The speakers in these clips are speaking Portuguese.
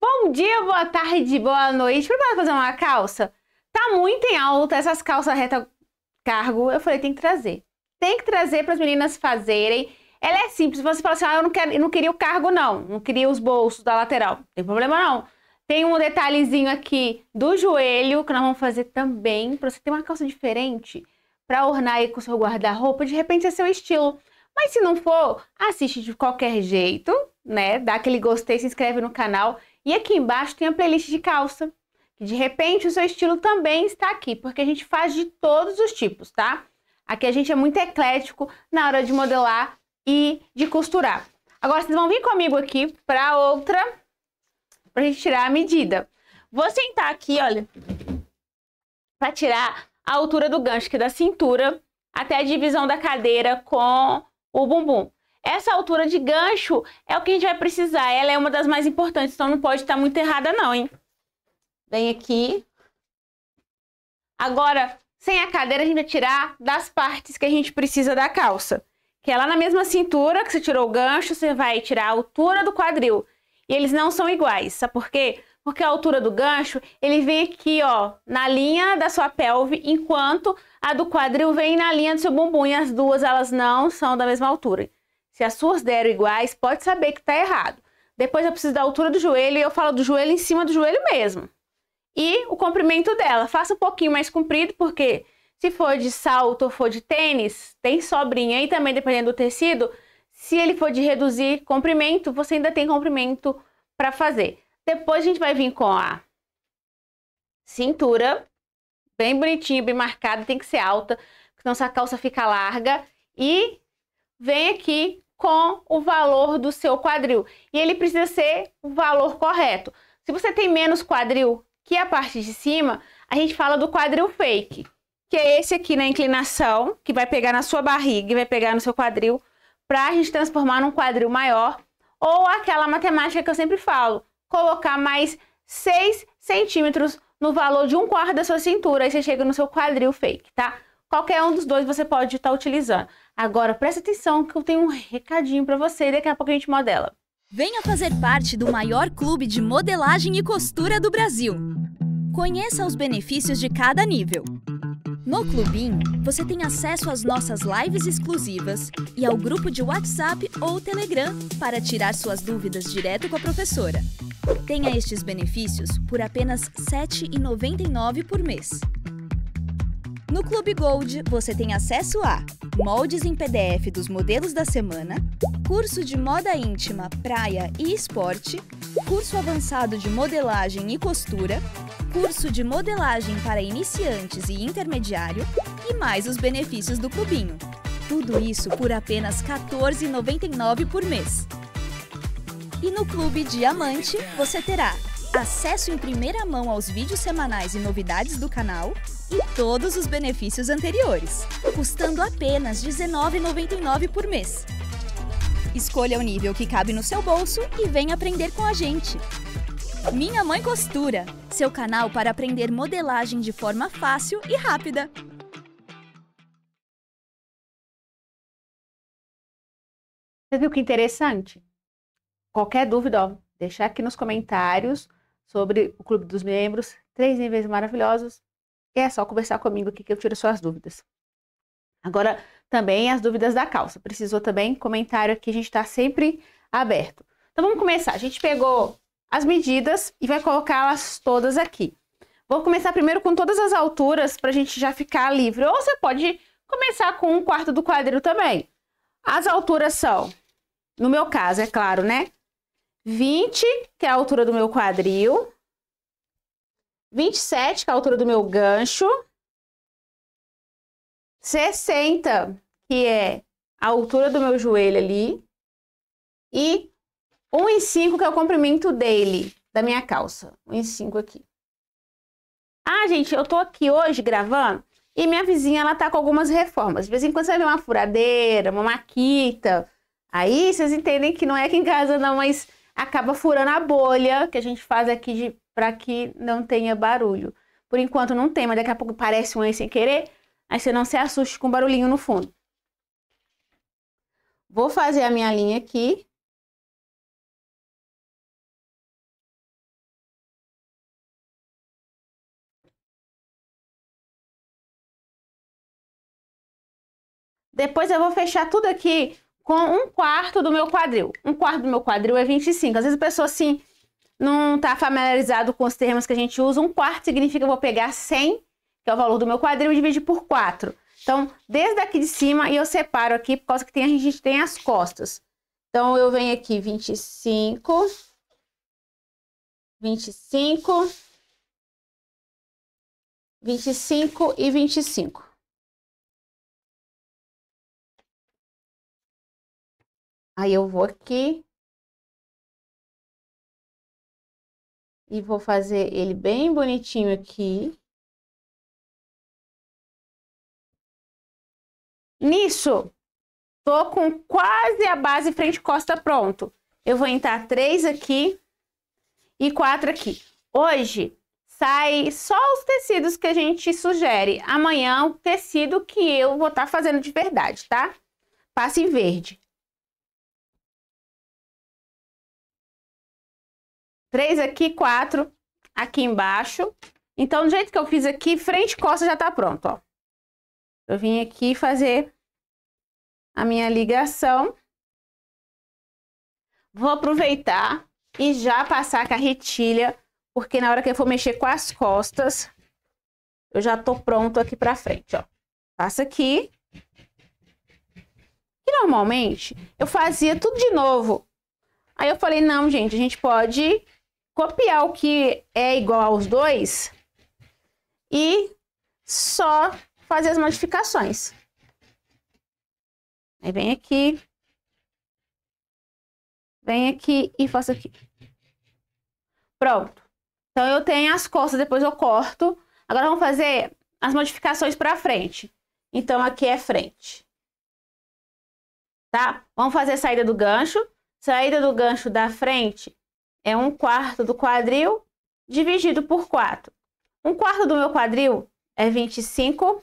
Bom dia, boa tarde, boa noite. Preparado fazer uma calça? Tá muito em alta essas calças reta cargo. Eu falei, tem que trazer. Tem que trazer para as meninas fazerem. Ela é simples. Você fala assim, ah, eu não, quero, não queria o cargo, não. Não queria os bolsos da lateral. Não tem problema, não. Tem um detalhezinho aqui do joelho que nós vamos fazer também. Para você ter uma calça diferente para ornar aí com o seu guarda-roupa. De repente é seu estilo. Mas se não for, assiste de qualquer jeito, né? Dá aquele gostei, se inscreve no canal e aqui embaixo tem a playlist de calça, que de repente o seu estilo também está aqui, porque a gente faz de todos os tipos, tá? Aqui a gente é muito eclético na hora de modelar e de costurar. Agora vocês vão vir comigo aqui para outra, para a gente tirar a medida. Vou sentar aqui, olha, para tirar a altura do gancho, aqui da cintura até a divisão da cadeira com o bumbum. Essa altura de gancho é o que a gente vai precisar. Ela é uma das mais importantes, então não pode estar muito errada não, hein? Vem aqui. Agora, sem a cadeira, a gente vai tirar das partes que a gente precisa da calça. Que é lá na mesma cintura que você tirou o gancho, você vai tirar a altura do quadril. E eles não são iguais, sabe por quê? Porque a altura do gancho, ele vem aqui, ó, na linha da sua pelve, enquanto a do quadril vem na linha do seu bumbum. E as duas, elas não são da mesma altura. Se as suas deram iguais, pode saber que tá errado. Depois eu preciso da altura do joelho e eu falo do joelho em cima do joelho mesmo. E o comprimento dela. Faça um pouquinho mais comprido, porque se for de salto ou for de tênis, tem sobrinha. E também, dependendo do tecido, se ele for de reduzir comprimento, você ainda tem comprimento para fazer. Depois a gente vai vir com a cintura, bem bonitinha, bem marcada, tem que ser alta, senão a calça fica larga. E vem aqui com o valor do seu quadril. E ele precisa ser o valor correto. Se você tem menos quadril que a parte de cima, a gente fala do quadril fake, que é esse aqui na inclinação, que vai pegar na sua barriga e vai pegar no seu quadril, para a gente transformar num quadril maior. Ou aquela matemática que eu sempre falo, colocar mais 6 centímetros no valor de um quarto da sua cintura, aí você chega no seu quadril fake, tá? Qualquer um dos dois você pode estar tá utilizando. Agora presta atenção que eu tenho um recadinho para você e daqui a pouco a gente modela. Venha fazer parte do maior clube de modelagem e costura do Brasil. Conheça os benefícios de cada nível. No Clubinho, você tem acesso às nossas lives exclusivas e ao grupo de WhatsApp ou Telegram para tirar suas dúvidas direto com a professora. Tenha estes benefícios por apenas R$ 7,99 por mês. No Clube Gold, você tem acesso a moldes em PDF dos modelos da semana, curso de moda íntima, praia e esporte, curso avançado de modelagem e costura, curso de modelagem para iniciantes e intermediário e mais os benefícios do clubinho. Tudo isso por apenas R$ 14,99 por mês. E no Clube Diamante, você terá acesso em primeira mão aos vídeos semanais e novidades do canal, e todos os benefícios anteriores, custando apenas R$ 19,99 por mês. Escolha o nível que cabe no seu bolso e venha aprender com a gente. Minha Mãe Costura, seu canal para aprender modelagem de forma fácil e rápida. Você viu que interessante? Qualquer dúvida, ó, deixar aqui nos comentários sobre o Clube dos Membros, três níveis maravilhosos é só conversar comigo aqui que eu tiro suas dúvidas. Agora, também as dúvidas da calça. Precisou também? Comentário aqui, a gente está sempre aberto. Então, vamos começar. A gente pegou as medidas e vai colocá-las todas aqui. Vou começar primeiro com todas as alturas para a gente já ficar livre. Ou você pode começar com um quarto do quadril também. As alturas são, no meu caso, é claro, né? 20, que é a altura do meu quadril, 27, que é a altura do meu gancho. 60, que é a altura do meu joelho ali. E 1,5, que é o comprimento dele, da minha calça. 1,5 aqui. Ah, gente, eu tô aqui hoje gravando e minha vizinha, ela tá com algumas reformas. De vez em quando você vê uma furadeira, uma maquita. Aí vocês entendem que não é aqui em casa não, mas acaba furando a bolha que a gente faz aqui de para que não tenha barulho. Por enquanto não tem, mas daqui a pouco parece um aí sem querer, aí você não se assuste com barulhinho no fundo. Vou fazer a minha linha aqui. Depois eu vou fechar tudo aqui com um quarto do meu quadril. Um quarto do meu quadril é 25. Às vezes a pessoa assim não está familiarizado com os termos que a gente usa, um quarto significa que eu vou pegar 100, que é o valor do meu quadril, e dividir por 4. Então, desde aqui de cima, e eu separo aqui, por causa que tem, a gente tem as costas. Então, eu venho aqui 25, 25, 25 e 25. Aí eu vou aqui, e vou fazer ele bem bonitinho aqui. Nisso, tô com quase a base frente costa pronto. Eu vou entrar três aqui e quatro aqui. Hoje sai só os tecidos que a gente sugere. Amanhã o tecido que eu vou estar tá fazendo de verdade, tá? Passe em verde. Três aqui, quatro aqui embaixo. Então, do jeito que eu fiz aqui, frente e costa já tá pronto, ó. Eu vim aqui fazer a minha ligação. Vou aproveitar e já passar a carretilha, porque na hora que eu for mexer com as costas, eu já tô pronto aqui pra frente, ó. Passa aqui. E normalmente, eu fazia tudo de novo. Aí eu falei, não, gente, a gente pode copiar o que é igual aos dois e só fazer as modificações. Aí vem aqui, vem aqui e faço aqui. Pronto. Então eu tenho as costas, depois eu corto. Agora vamos fazer as modificações para frente. Então aqui é frente. Tá? Vamos fazer a saída do gancho. Saída do gancho da frente é um quarto do quadril dividido por 4. Um quarto do meu quadril é 25,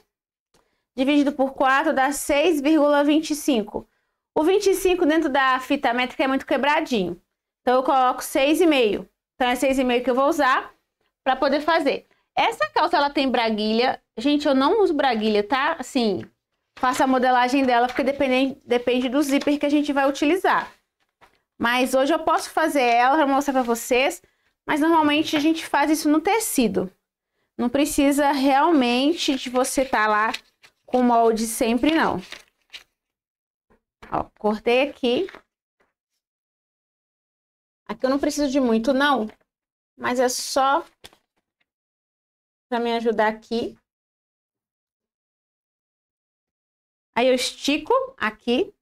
dividido por 4 dá 6,25. O 25 dentro da fita métrica é muito quebradinho. Então, eu coloco 6,5. Então, é 6,5 que eu vou usar para poder fazer. Essa calça, ela tem braguilha. Gente, eu não uso braguilha, tá? Assim, faça a modelagem dela, porque depende, depende do zíper que a gente vai utilizar. Mas hoje eu posso fazer ela para mostrar para vocês, mas normalmente a gente faz isso no tecido. Não precisa realmente de você estar tá lá com molde sempre, não. Ó, cortei aqui. Aqui eu não preciso de muito, não. Mas é só para me ajudar aqui. Aí eu estico aqui.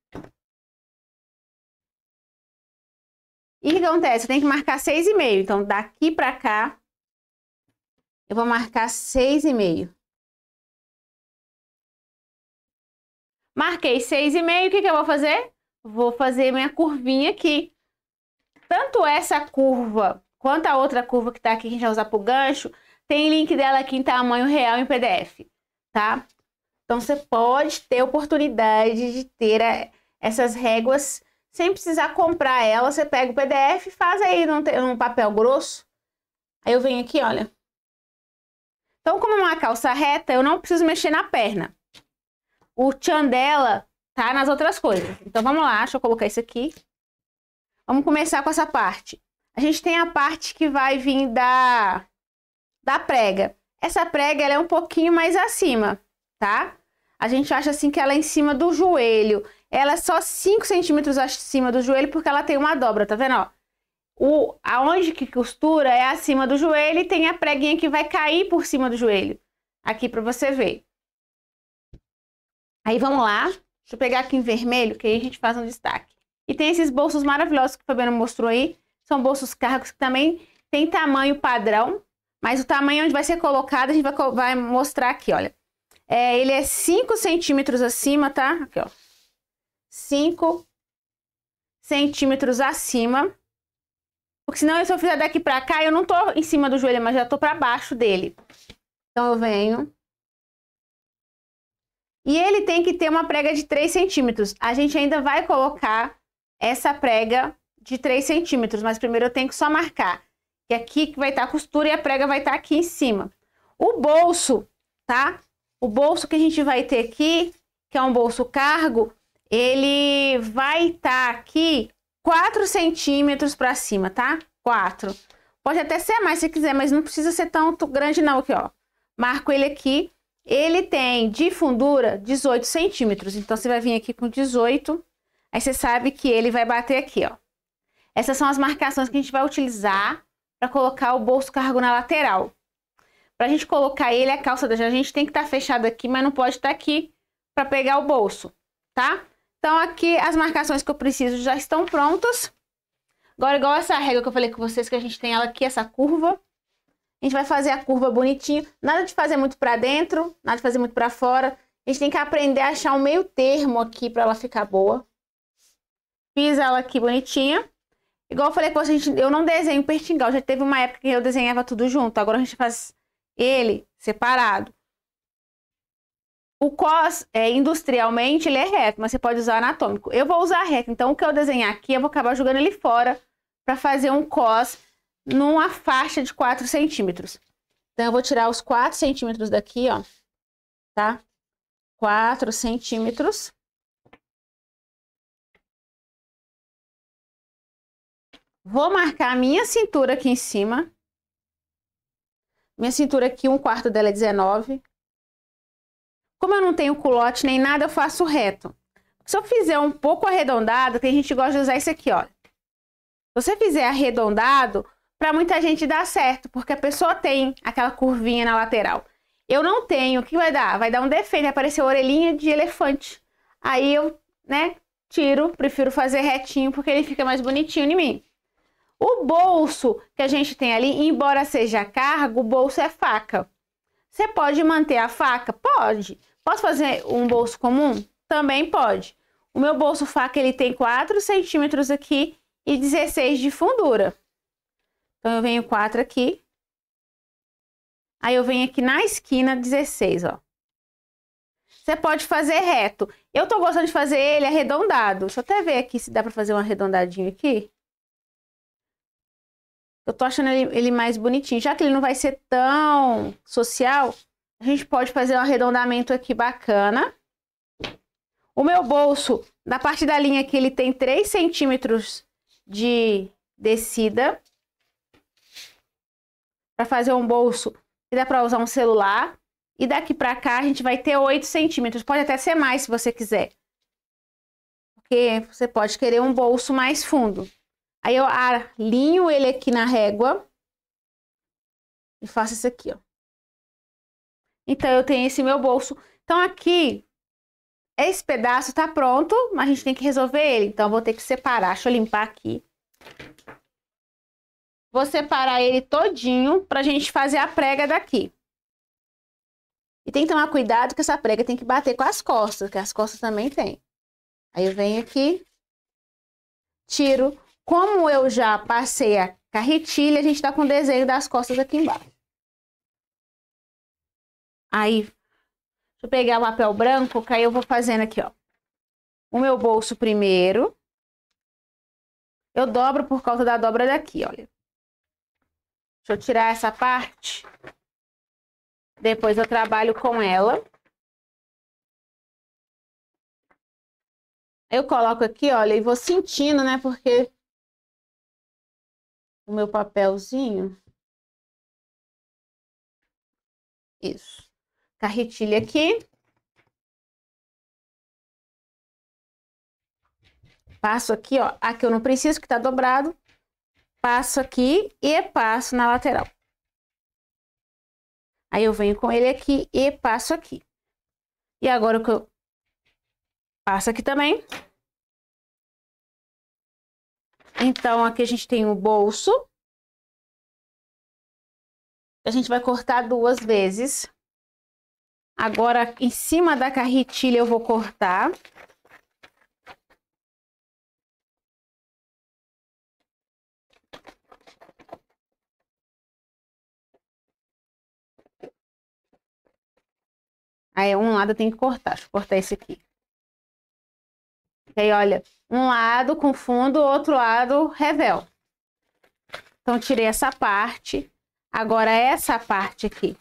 E o que acontece? Eu tenho que marcar 6,5. Então, daqui para cá, eu vou marcar 6,5. Marquei 6,5, o que, que eu vou fazer? Vou fazer minha curvinha aqui. Tanto essa curva quanto a outra curva que tá aqui, que a gente vai usar pro gancho, tem link dela aqui em tamanho real em PDF, tá? Então, você pode ter oportunidade de ter é, essas réguas sem precisar comprar ela, você pega o PDF, faz aí num, num papel grosso. Aí eu venho aqui, olha. Então, como é uma calça reta, eu não preciso mexer na perna. O tchan dela tá nas outras coisas. Então, vamos lá, deixa eu colocar isso aqui. Vamos começar com essa parte. A gente tem a parte que vai vir da, da prega. Essa prega, ela é um pouquinho mais acima, tá? A gente acha assim que ela é em cima do joelho ela é só 5 centímetros acima do joelho porque ela tem uma dobra, tá vendo? Ó, o, aonde que costura é acima do joelho e tem a preguinha que vai cair por cima do joelho. Aqui pra você ver. Aí vamos lá. Deixa eu pegar aqui em vermelho, que aí a gente faz um destaque. E tem esses bolsos maravilhosos que a Fabiana mostrou aí. São bolsos cargos que também tem tamanho padrão, mas o tamanho onde vai ser colocado a gente vai, vai mostrar aqui, olha. É, ele é 5 centímetros acima, tá? Aqui, ó. 5 centímetros acima. Porque senão, se eu fizer daqui pra cá, eu não tô em cima do joelho, mas já tô pra baixo dele. Então, eu venho. E ele tem que ter uma prega de 3 centímetros. A gente ainda vai colocar essa prega de 3 centímetros, mas primeiro eu tenho que só marcar. Que aqui que vai estar tá a costura e a prega vai estar tá aqui em cima. O bolso, tá? O bolso que a gente vai ter aqui, que é um bolso cargo, ele vai estar tá aqui 4 centímetros para cima, tá? 4. Pode até ser mais se quiser, mas não precisa ser tanto grande não aqui, ó. Marco ele aqui. Ele tem de fundura 18 centímetros. Então, você vai vir aqui com 18. Aí, você sabe que ele vai bater aqui, ó. Essas são as marcações que a gente vai utilizar para colocar o bolso cargo na lateral. Para a gente colocar ele, a calça da gente tem que estar tá fechada aqui, mas não pode estar tá aqui para pegar o bolso, Tá? Então, aqui as marcações que eu preciso já estão prontas. Agora, igual essa régua que eu falei com vocês, que a gente tem ela aqui, essa curva. A gente vai fazer a curva bonitinho. Nada de fazer muito para dentro, nada de fazer muito para fora. A gente tem que aprender a achar um meio termo aqui para ela ficar boa. Fiz ela aqui bonitinha. Igual eu falei com vocês, eu não desenho pertingal. Já teve uma época que eu desenhava tudo junto. Agora a gente faz ele separado. O cos, é, industrialmente, ele é reto, mas você pode usar anatômico. Eu vou usar reto, então o que eu desenhar aqui, eu vou acabar jogando ele fora para fazer um cos numa faixa de 4 centímetros. Então, eu vou tirar os 4 centímetros daqui, ó, tá? 4 centímetros. Vou marcar a minha cintura aqui em cima. Minha cintura aqui, um quarto dela é 19. Como eu não tenho culote nem nada, eu faço reto. Se eu fizer um pouco arredondado, tem gente que gosta de usar isso aqui, olha. Se você fizer arredondado, para muita gente dá certo, porque a pessoa tem aquela curvinha na lateral. Eu não tenho, o que vai dar? Vai dar um defeito, vai aparecer orelhinha de elefante. Aí eu, né, tiro, prefiro fazer retinho, porque ele fica mais bonitinho em mim. O bolso que a gente tem ali, embora seja cargo, o bolso é faca. Você pode manter a faca? Pode. Posso fazer um bolso comum? Também pode. O meu bolso faca ele tem 4 centímetros aqui e 16 de fundura. Então, eu venho 4 aqui. Aí, eu venho aqui na esquina 16, ó. Você pode fazer reto. Eu tô gostando de fazer ele arredondado. Deixa eu até ver aqui se dá pra fazer um arredondadinho aqui. Eu tô achando ele, ele mais bonitinho. Já que ele não vai ser tão social, a gente pode fazer um arredondamento aqui bacana. O meu bolso, na parte da linha aqui, ele tem 3 centímetros de descida. Para fazer um bolso que dá para usar um celular. E daqui para cá a gente vai ter 8 centímetros. Pode até ser mais se você quiser. Porque você pode querer um bolso mais fundo. Aí eu alinho ele aqui na régua. E faço isso aqui, ó. Então eu tenho esse meu bolso. Então aqui, esse pedaço está pronto, mas a gente tem que resolver ele. Então vou ter que separar. Deixa eu limpar aqui. Vou separar ele todinho para a gente fazer a prega daqui. E tem que tomar cuidado que essa prega tem que bater com as costas, que as costas também tem. Aí eu venho aqui, tiro. Como eu já passei a carretilha, a gente tá com o desenho das costas aqui embaixo. Aí, deixa eu pegar o papel branco, que aí eu vou fazendo aqui, ó. O meu bolso primeiro. Eu dobro por causa da dobra daqui, olha. Deixa eu tirar essa parte. Depois eu trabalho com ela. Eu coloco aqui, olha, e vou sentindo, né? Porque o meu papelzinho. Isso carretilha aqui. Passo aqui, ó, aqui eu não preciso que tá dobrado. Passo aqui e passo na lateral. Aí eu venho com ele aqui e passo aqui. E agora o que eu passo aqui também. Então, aqui a gente tem o bolso. A gente vai cortar duas vezes. Agora, em cima da carretilha, eu vou cortar. Aí, um lado tem que cortar. Deixa eu cortar esse aqui. E aí, olha, um lado com fundo, outro lado revel. Então, tirei essa parte. Agora, essa parte aqui.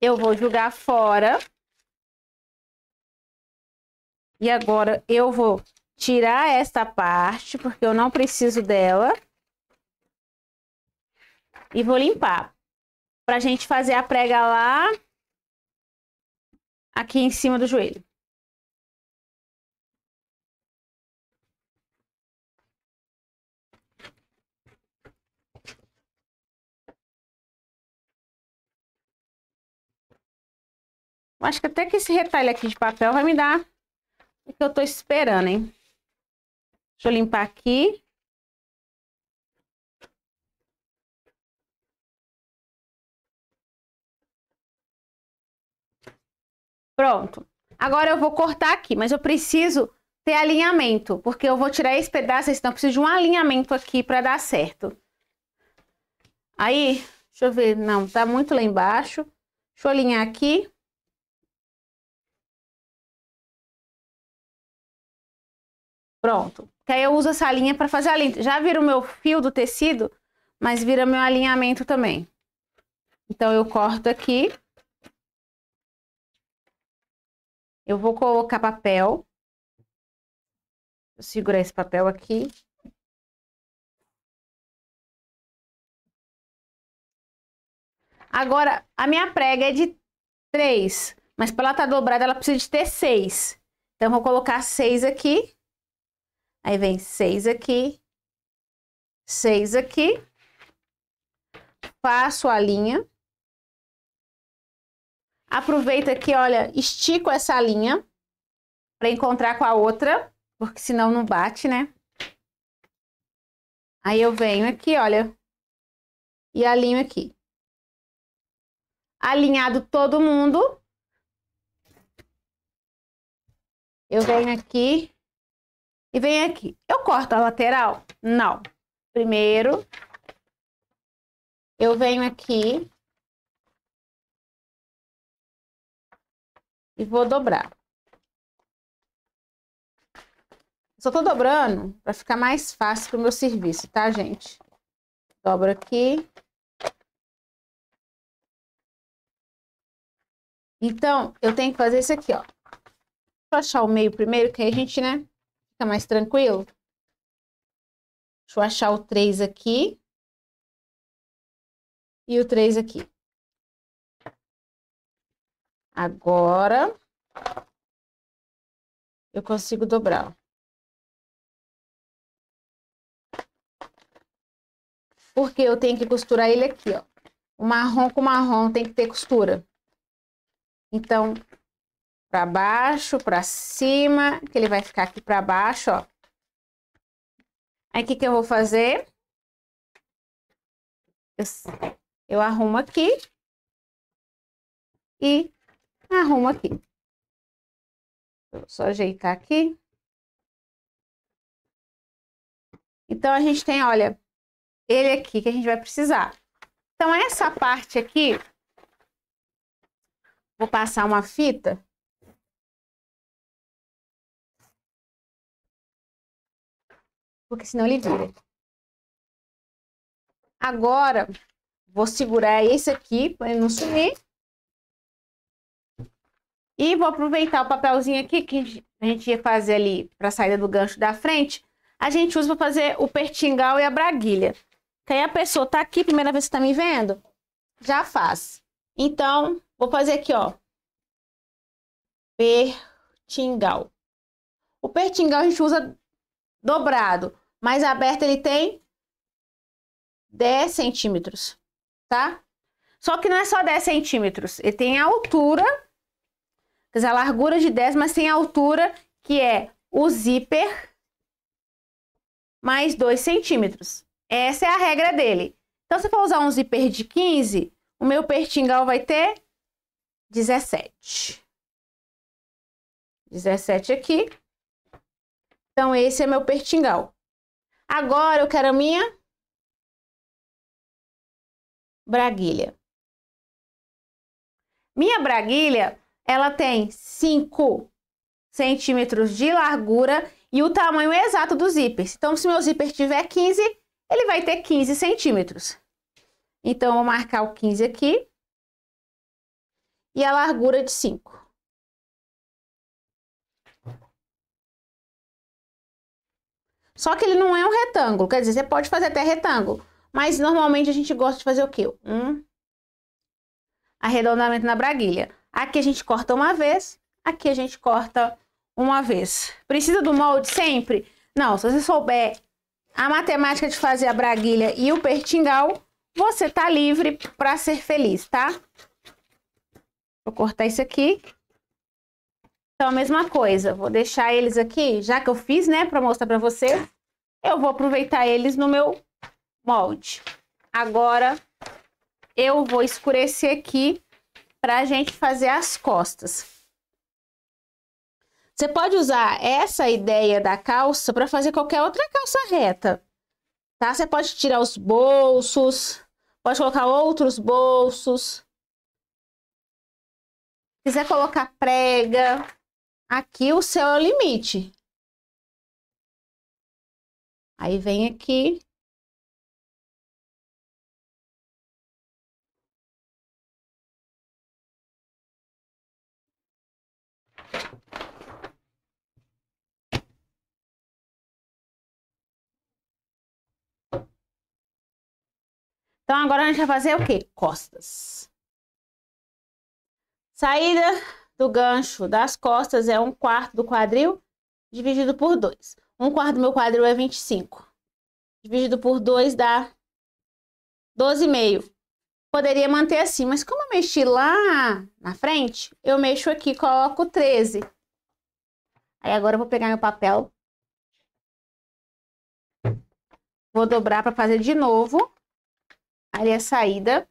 Eu vou jogar fora. E agora eu vou tirar esta parte, porque eu não preciso dela. E vou limpar. Pra gente fazer a prega lá aqui em cima do joelho. Eu acho que até que esse retalho aqui de papel vai me dar o que eu tô esperando, hein? Deixa eu limpar aqui. Pronto. Agora eu vou cortar aqui, mas eu preciso ter alinhamento, porque eu vou tirar esse pedaço, então eu preciso de um alinhamento aqui para dar certo. Aí, deixa eu ver, não, tá muito lá embaixo. Deixa eu alinhar aqui. Pronto. Que aí eu uso essa linha para fazer a linha. Já vira o meu fio do tecido, mas vira meu alinhamento também. Então, eu corto aqui. Eu vou colocar papel. Vou segurar esse papel aqui. Agora, a minha prega é de 3, mas pra ela estar tá dobrada, ela precisa de ter 6. Então, eu vou colocar 6 aqui. Aí vem seis aqui, seis aqui, faço a linha. Aproveita aqui, olha, estico essa linha para encontrar com a outra, porque senão não bate, né? Aí eu venho aqui, olha, e alinho aqui. Alinhado todo mundo. Eu venho aqui, e vem aqui. Eu corto a lateral? Não. Primeiro, eu venho aqui e vou dobrar. Só tô dobrando para ficar mais fácil pro meu serviço, tá, gente? Dobro aqui. Então, eu tenho que fazer isso aqui, ó. Vou achar o meio primeiro, que aí a gente, né, Fica mais tranquilo? Deixa eu achar o 3 aqui. E o 3 aqui. Agora, eu consigo dobrar. Porque eu tenho que costurar ele aqui, ó. O marrom com marrom tem que ter costura. Então, para baixo, para cima, que ele vai ficar aqui para baixo, ó. Aí, o que que eu vou fazer? Eu, eu arrumo aqui e arrumo aqui. Vou só ajeitar aqui. Então, a gente tem, olha, ele aqui que a gente vai precisar. Então, essa parte aqui, vou passar uma fita porque senão ele vira. Agora, vou segurar esse aqui para ele não sumir. E vou aproveitar o papelzinho aqui que a gente ia fazer ali para a saída do gancho da frente. A gente usa para fazer o pertingal e a braguilha. Que aí a pessoa tá aqui, primeira vez que tá me vendo, já faz. Então, vou fazer aqui, ó. Pertingal. O pertingal a gente usa dobrado. Mais aberto ele tem 10 centímetros, tá? Só que não é só 10 centímetros, ele tem a altura, quer dizer, a largura de 10, mas tem a altura que é o zíper mais 2 centímetros. Essa é a regra dele. Então, se for usar um zíper de 15, o meu pertingal vai ter 17. 17 aqui então, esse é meu pertingal. Agora eu quero a minha braguilha. Minha braguilha, ela tem 5 centímetros de largura e o tamanho exato dos zíper. Então, se meu zíper tiver 15, ele vai ter 15 centímetros. Então, eu vou marcar o 15 aqui e a largura de 5. Só que ele não é um retângulo, quer dizer, você pode fazer até retângulo, mas normalmente a gente gosta de fazer o quê? Um arredondamento na braguilha. Aqui a gente corta uma vez, aqui a gente corta uma vez. Precisa do molde sempre? Não, se você souber a matemática de fazer a braguilha e o pertingal, você tá livre para ser feliz, tá? Vou cortar isso aqui. Então, a mesma coisa, vou deixar eles aqui, já que eu fiz, né, para mostrar para você, eu vou aproveitar eles no meu molde. Agora, eu vou escurecer aqui para a gente fazer as costas. Você pode usar essa ideia da calça para fazer qualquer outra calça reta, tá? Você pode tirar os bolsos, pode colocar outros bolsos. Quiser colocar prega, Aqui o seu é o limite. Aí vem aqui. Então agora a gente vai fazer o quê? Costas. Saída do gancho das costas é um quarto do quadril dividido por 2. Um quarto do meu quadril é 25. Dividido por 2 dá 12,5. Poderia manter assim, mas como eu mexi lá na frente, eu mexo aqui, coloco 13. Aí agora eu vou pegar meu papel. Vou dobrar para fazer de novo ali a saída.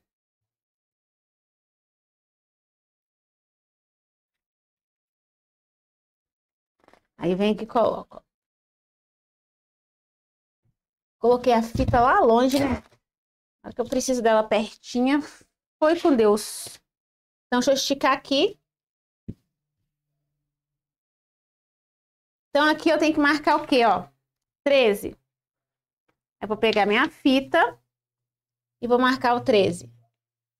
Aí vem que coloca. Coloquei a fita lá longe, né? Agora que eu preciso dela pertinha. Foi com Deus. Então, deixa eu esticar aqui. Então, aqui eu tenho que marcar o quê, ó? 13. Eu vou pegar minha fita e vou marcar o 13.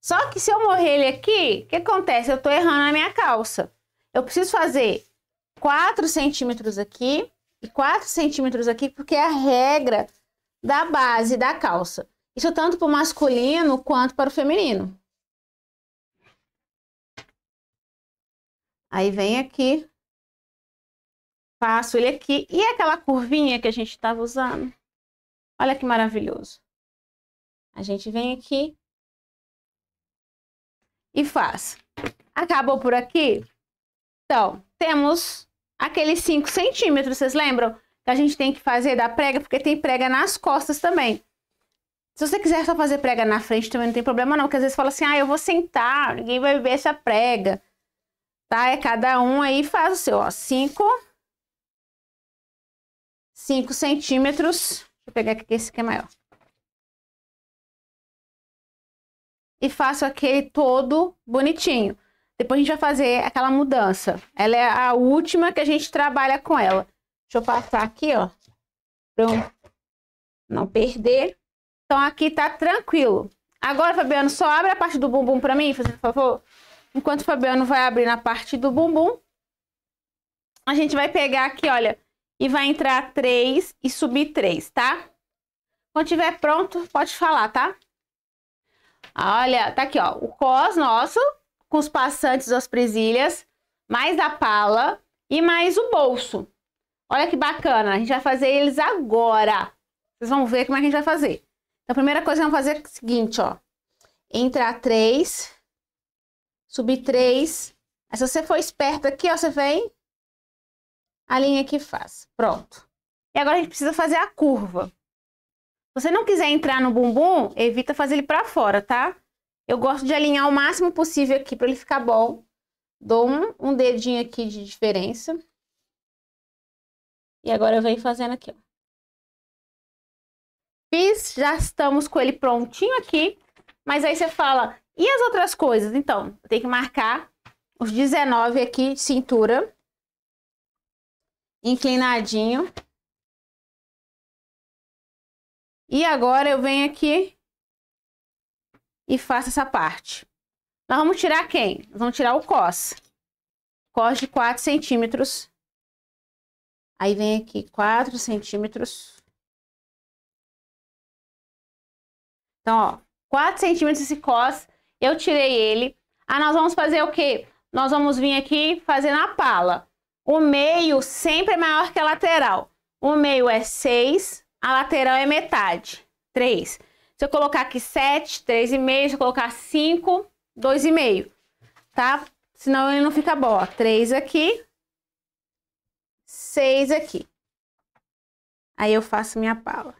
Só que se eu morrer ele aqui, o que acontece? Eu tô errando a minha calça. Eu preciso fazer 4 centímetros aqui e 4 centímetros aqui, porque é a regra da base da calça. Isso tanto para o masculino quanto para o feminino. Aí vem aqui, passo ele aqui. E aquela curvinha que a gente estava usando? Olha que maravilhoso. A gente vem aqui e faz. Acabou por aqui? Então, temos Aqueles 5 centímetros, vocês lembram? Que a gente tem que fazer da prega, porque tem prega nas costas também. Se você quiser só fazer prega na frente, também não tem problema não, porque às vezes fala assim, ah, eu vou sentar, ninguém vai ver essa prega. Tá? É cada um aí faz o seu, ó, 5... 5 centímetros. Deixa eu pegar aqui esse que é maior. E faço aquele todo bonitinho. Depois a gente vai fazer aquela mudança. Ela é a última que a gente trabalha com ela. Deixa eu passar aqui, ó. Pronto. Não perder. Então aqui tá tranquilo. Agora, Fabiano, só abre a parte do bumbum para mim, fazendo favor. Enquanto o Fabiano vai abrir na parte do bumbum, a gente vai pegar aqui, olha, e vai entrar três e subir três, tá? Quando tiver pronto, pode falar, tá? Olha, tá aqui, ó, o cos nosso com os passantes das presilhas, mais a pala e mais o bolso. Olha que bacana, a gente vai fazer eles agora. Vocês vão ver como é que a gente vai fazer. Então, a primeira coisa que vamos fazer é o seguinte, ó. Entrar três, subir três. Aí, se você for esperto aqui, ó, você vem, a linha que faz. Pronto. E agora a gente precisa fazer a curva. Se você não quiser entrar no bumbum, evita fazer ele para fora, tá? Eu gosto de alinhar o máximo possível aqui para ele ficar bom. Dou um, um dedinho aqui de diferença. E agora eu venho fazendo aqui, ó. Fiz, já estamos com ele prontinho aqui. Mas aí você fala, e as outras coisas? Então, tem que marcar os 19 aqui de cintura. Inclinadinho. E agora eu venho aqui e faça essa parte. Nós vamos tirar quem? vamos tirar o cos. Cos de 4 centímetros. Aí vem aqui 4 centímetros. Então, ó, 4 centímetros esse cos, eu tirei ele. Ah, nós vamos fazer o quê? Nós vamos vir aqui fazer na pala. O meio sempre é maior que a lateral. O meio é 6, a lateral é metade, 3. Se eu colocar aqui 7, 3,5, se eu colocar 5, 2,5, tá? Senão ele não fica bom, ó. 3 aqui, 6 aqui. Aí eu faço minha pala.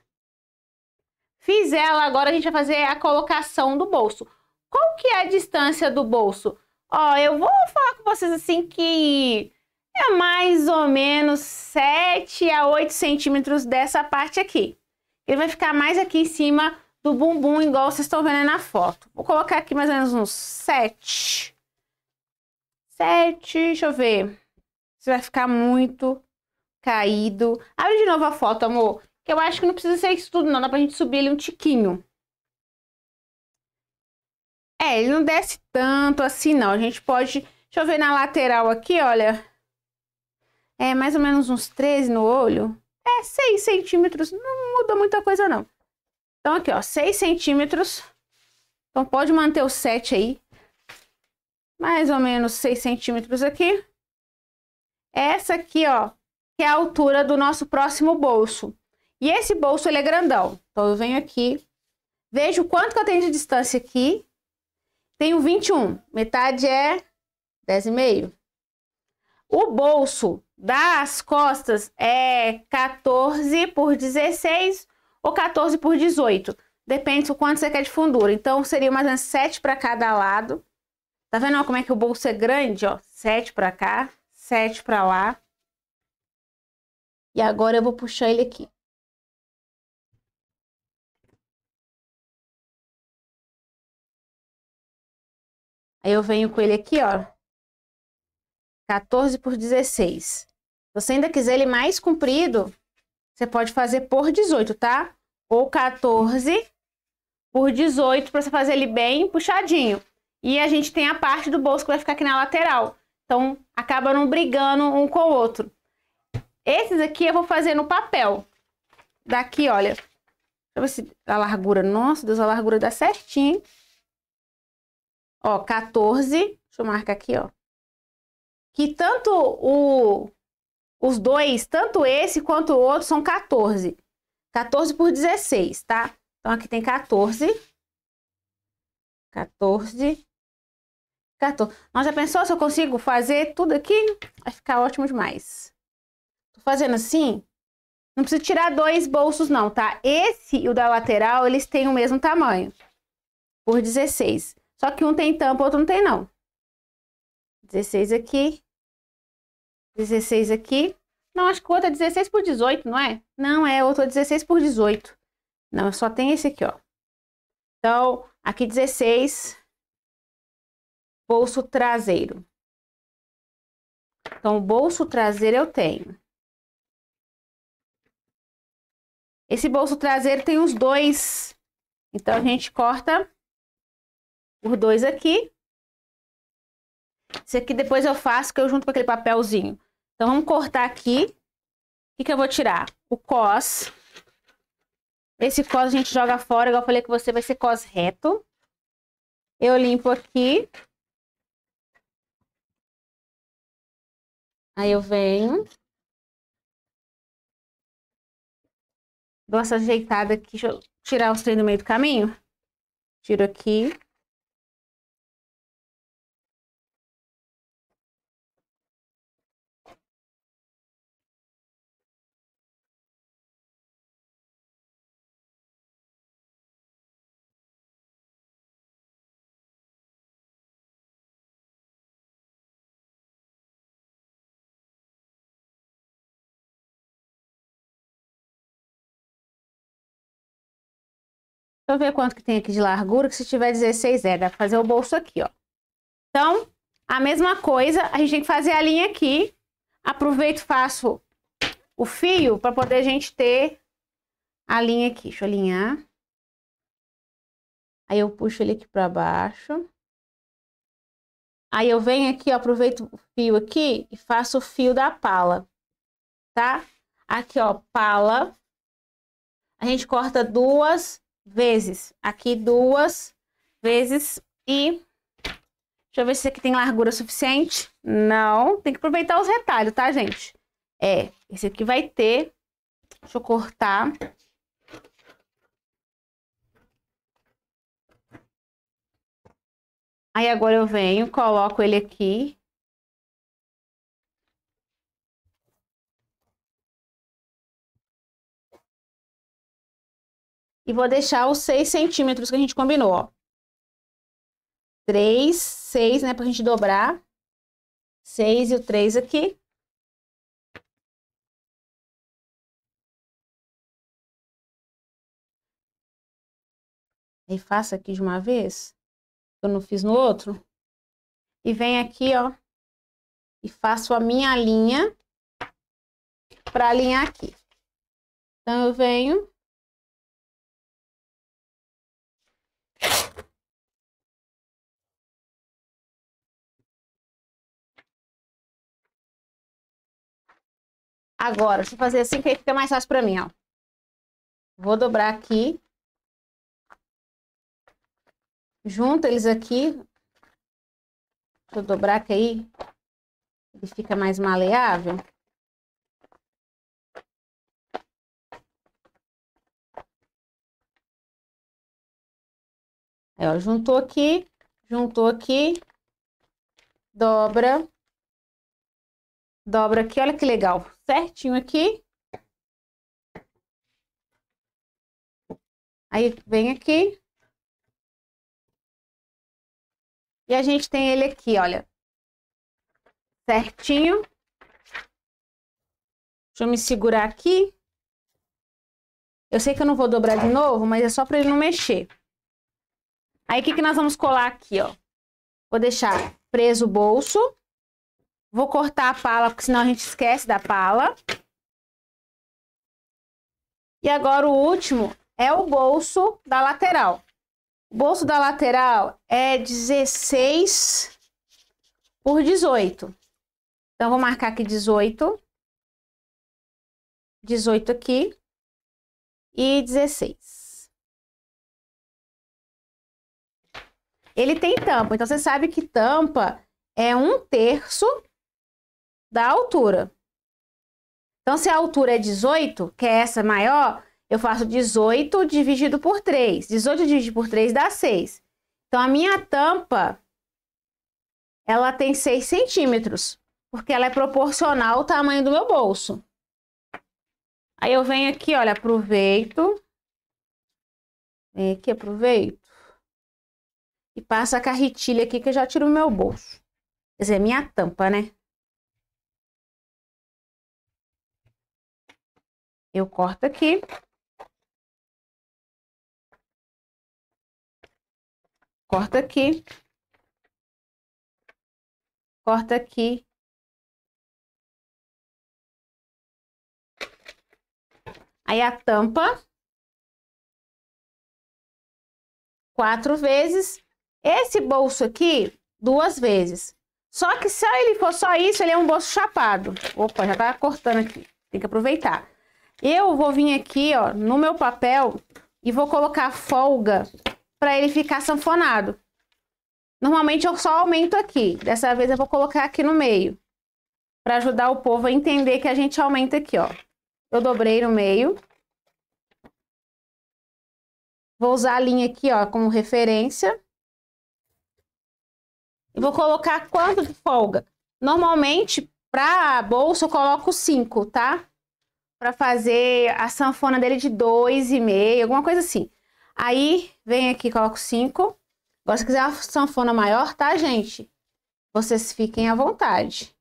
Fiz ela, agora a gente vai fazer a colocação do bolso. Qual que é a distância do bolso? Ó, eu vou falar com vocês assim que é mais ou menos 7 a 8 centímetros dessa parte aqui. Ele vai ficar mais aqui em cima do bumbum, igual vocês estão vendo aí na foto. Vou colocar aqui mais ou menos uns 7. 7, deixa eu ver. Você vai ficar muito caído. Abre de novo a foto, amor. Que eu acho que não precisa ser isso tudo, não. Dá pra gente subir ele um tiquinho. É, ele não desce tanto assim, não. A gente pode... Deixa eu ver na lateral aqui, olha. É mais ou menos uns 13 no olho. É, 6 centímetros. Não muda muita coisa, não. Então, aqui, ó, 6 centímetros. Então, pode manter o 7 aí. Mais ou menos 6 centímetros aqui. Essa aqui, ó, que é a altura do nosso próximo bolso. E esse bolso, ele é grandão. Então, eu venho aqui, vejo quanto que eu tenho de distância aqui. Tenho 21. Metade é 10,5. O bolso das costas é 14 por 16 ou 14 por 18. Depende do quanto você quer de fundura. Então, seria mais ou menos 7 para cada lado. Tá vendo ó, como é que o bolso é grande? Ó? 7 para cá, 7 para lá. E agora eu vou puxar ele aqui. Aí eu venho com ele aqui, ó. 14 por 16. Se você ainda quiser ele mais comprido, você pode fazer por 18, tá? Ou 14 por 18 para você fazer ele bem puxadinho. E a gente tem a parte do bolso que vai ficar aqui na lateral. Então, acaba não brigando um com o outro. Esses aqui eu vou fazer no papel. Daqui, olha. Deixa eu ver se a largura... Nossa, Deus, a largura dá certinho. Ó, 14. Deixa eu marcar aqui, ó. Que tanto o os dois, tanto esse quanto o outro, são 14. 14 por 16, tá? Então, aqui tem 14. 14. 14. Nós já pensou se eu consigo fazer tudo aqui? Vai ficar ótimo demais. Tô fazendo assim. Não precisa tirar dois bolsos, não, tá? Esse e o da lateral, eles têm o mesmo tamanho. Por 16. Só que um tem tampa, outro não tem, não. 16 aqui. 16 aqui. Não, acho que outra é 16 por 18, não é? Não, é outro 16 é por 18. Não, só tem esse aqui, ó. Então, aqui 16, bolso traseiro. Então, o bolso traseiro eu tenho. Esse bolso traseiro tem os dois. Então, a gente corta por dois aqui. Esse aqui depois eu faço, que eu junto com aquele papelzinho. Então, vamos cortar aqui. O que, que eu vou tirar? O cos. Esse cos a gente joga fora, igual eu falei que você vai ser cos reto. Eu limpo aqui. Aí eu venho. Dou essa ajeitada aqui, deixa eu tirar os trem do meio do caminho. Tiro aqui. Deixa eu ver quanto que tem aqui de largura, que se tiver 16 é, dá pra fazer o bolso aqui, ó. Então, a mesma coisa, a gente tem que fazer a linha aqui. Aproveito e faço o fio para poder a gente ter a linha aqui. Deixa eu alinhar. Aí eu puxo ele aqui para baixo. Aí eu venho aqui, ó, aproveito o fio aqui e faço o fio da pala, tá? Aqui, ó, pala. A gente corta duas vezes. Aqui duas vezes e... Deixa eu ver se esse aqui tem largura suficiente. Não, tem que aproveitar os retalhos, tá, gente? É, esse aqui vai ter... Deixa eu cortar. Aí agora eu venho, coloco ele aqui E vou deixar os 6 centímetros que a gente combinou, ó. 3, 6, né? Pra gente dobrar. 6 e o 3 aqui. E faço aqui de uma vez. Eu não fiz no outro. E venho aqui, ó. E faço a minha linha pra alinhar aqui. Então, eu venho Agora, deixa eu fazer assim que aí fica mais fácil para mim, ó. Vou dobrar aqui. Junto eles aqui. Deixa eu dobrar que aí ele fica mais maleável. Aí, ó, juntou aqui, juntou aqui, dobra, dobra aqui, olha que legal certinho aqui. Aí vem aqui. E a gente tem ele aqui, olha. Certinho. Deixa eu me segurar aqui. Eu sei que eu não vou dobrar de novo, mas é só para ele não mexer. Aí, o que, que nós vamos colar aqui, ó? Vou deixar preso o bolso. Vou cortar a pala, porque senão a gente esquece da pala. E agora o último é o bolso da lateral. O bolso da lateral é 16 por 18. Então, vou marcar aqui 18. 18 aqui. E 16. Ele tem tampa. Então, você sabe que tampa é um terço da altura. Então, se a altura é 18, que é essa maior, eu faço 18 dividido por 3. 18 dividido por 3 dá 6. Então, a minha tampa, ela tem 6 centímetros, porque ela é proporcional ao tamanho do meu bolso. Aí eu venho aqui, olha, aproveito. Venho aqui, aproveito. E passo a carretilha aqui que eu já tiro o meu bolso. Quer dizer, minha tampa, né? Eu corto aqui. Corto aqui. Corto aqui. Aí a tampa. Quatro vezes. Esse bolso aqui, duas vezes. Só que se ele for só isso, ele é um bolso chapado. Opa, já tá cortando aqui. Tem que aproveitar. Eu vou vir aqui, ó, no meu papel e vou colocar folga para ele ficar sanfonado. Normalmente eu só aumento aqui. Dessa vez eu vou colocar aqui no meio. Para ajudar o povo a entender que a gente aumenta aqui, ó. Eu dobrei no meio. Vou usar a linha aqui, ó, como referência. E vou colocar quanto de folga? Normalmente, para a bolsa, eu coloco 5, tá? para fazer a sanfona dele de dois e meio, alguma coisa assim. Aí, vem aqui, coloco cinco. Agora, se quiser uma sanfona maior, tá, gente? Vocês fiquem à vontade.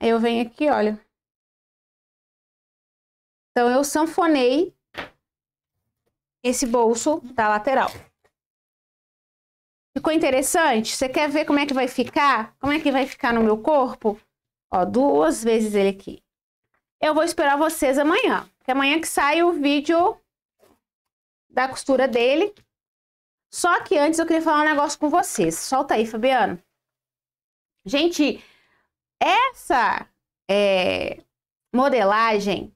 Aí eu venho aqui, olha. Então, eu sanfonei esse bolso da lateral. Ficou interessante? Você quer ver como é que vai ficar? Como é que vai ficar no meu corpo? Ó, duas vezes ele aqui. Eu vou esperar vocês amanhã. Que amanhã que sai o vídeo da costura dele. Só que antes eu queria falar um negócio com vocês. Solta aí, Fabiano. Gente, essa é, modelagem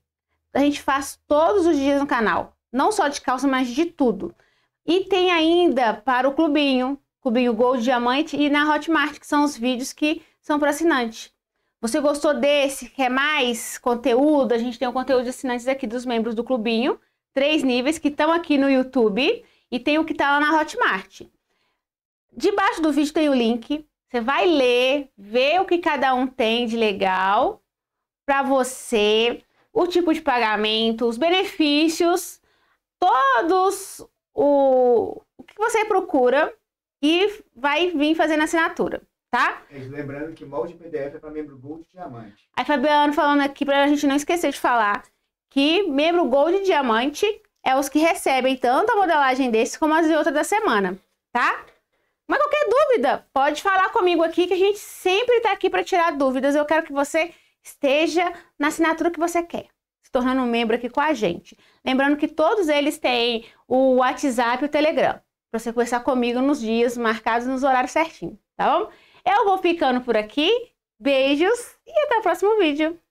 a gente faz todos os dias no canal. Não só de calça, mas de tudo. E tem ainda para o clubinho, clubinho Gold Diamante e na Hotmart, que são os vídeos que são para assinante. Você gostou desse? Quer mais conteúdo? A gente tem o um conteúdo de assinantes aqui dos membros do clubinho. Três níveis que estão aqui no YouTube. E tem o que está lá na Hotmart. Debaixo do vídeo tem o link. Você vai ler, ver o que cada um tem de legal para você, o tipo de pagamento, os benefícios, todos o, o que você procura e vai vir fazendo assinatura tá? Lembrando que molde PDF é para membro Gold e Diamante. Aí, Fabiano, falando aqui para a gente não esquecer de falar que membro Gold e Diamante é os que recebem tanto a modelagem desse como as de outras da semana, tá? Mas qualquer dúvida, pode falar comigo aqui que a gente sempre está aqui para tirar dúvidas. Eu quero que você esteja na assinatura que você quer, se tornando um membro aqui com a gente. Lembrando que todos eles têm o WhatsApp e o Telegram, para você conversar comigo nos dias marcados, nos horários certinho, tá bom? Eu vou ficando por aqui. Beijos e até o próximo vídeo.